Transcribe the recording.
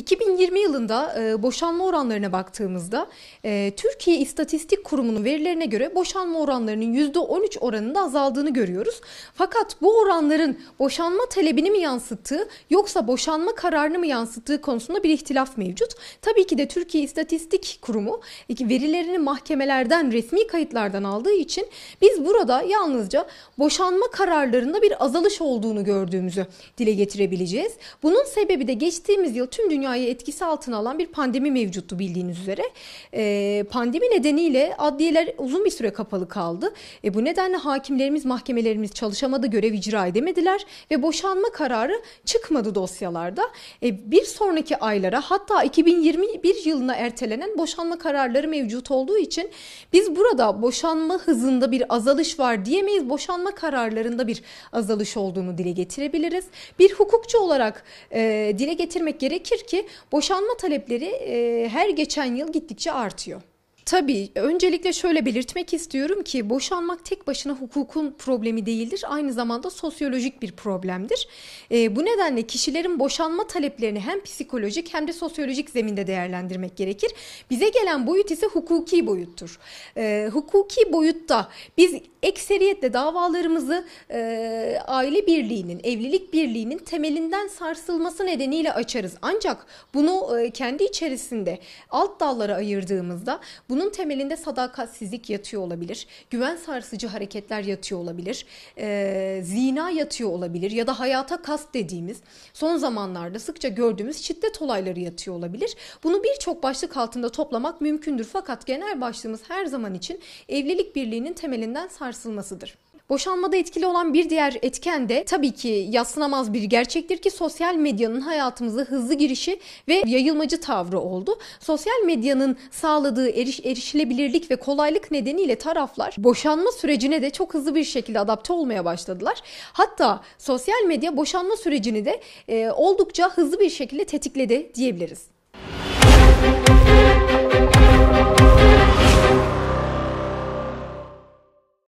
2020 yılında e, boşanma oranlarına baktığımızda e, Türkiye İstatistik Kurumu'nun verilerine göre boşanma oranlarının %13 oranında azaldığını görüyoruz. Fakat bu oranların boşanma talebini mi yansıttığı yoksa boşanma kararını mı yansıttığı konusunda bir ihtilaf mevcut. Tabii ki de Türkiye İstatistik Kurumu e, verilerini mahkemelerden, resmi kayıtlardan aldığı için biz burada yalnızca boşanma kararlarında bir azalış olduğunu gördüğümüzü dile getirebileceğiz. Bunun sebebi de geçtiğimiz yıl tüm dünya dünyayı etkisi altına alan bir pandemi mevcuttu bildiğiniz üzere. E, pandemi nedeniyle adliyeler uzun bir süre kapalı kaldı. E, bu nedenle hakimlerimiz, mahkemelerimiz çalışamadı, görev icra edemediler ve boşanma kararı çıkmadı dosyalarda. E, bir sonraki aylara hatta 2021 yılına ertelenen boşanma kararları mevcut olduğu için biz burada boşanma hızında bir azalış var diyemeyiz. Boşanma kararlarında bir azalış olduğunu dile getirebiliriz. Bir hukukçu olarak e, dile getirmek gerekir ki boşanma talepleri her geçen yıl gittikçe artıyor. Tabii öncelikle şöyle belirtmek istiyorum ki boşanmak tek başına hukukun problemi değildir. Aynı zamanda sosyolojik bir problemdir. E, bu nedenle kişilerin boşanma taleplerini hem psikolojik hem de sosyolojik zeminde değerlendirmek gerekir. Bize gelen boyut ise hukuki boyuttur. E, hukuki boyutta biz ekseriyetle davalarımızı e, aile birliğinin, evlilik birliğinin temelinden sarsılması nedeniyle açarız. Ancak bunu e, kendi içerisinde alt dallara ayırdığımızda bunu bunun temelinde sadakatsizlik yatıyor olabilir, güven sarsıcı hareketler yatıyor olabilir, e, zina yatıyor olabilir ya da hayata kast dediğimiz son zamanlarda sıkça gördüğümüz şiddet olayları yatıyor olabilir. Bunu birçok başlık altında toplamak mümkündür fakat genel başlığımız her zaman için evlilik birliğinin temelinden sarsılmasıdır. Boşanmada etkili olan bir diğer etken de tabii ki yaslanamaz bir gerçektir ki sosyal medyanın hayatımıza hızlı girişi ve yayılmacı tavrı oldu. Sosyal medyanın sağladığı eriş, erişilebilirlik ve kolaylık nedeniyle taraflar boşanma sürecine de çok hızlı bir şekilde adapte olmaya başladılar. Hatta sosyal medya boşanma sürecini de e, oldukça hızlı bir şekilde tetikledi diyebiliriz.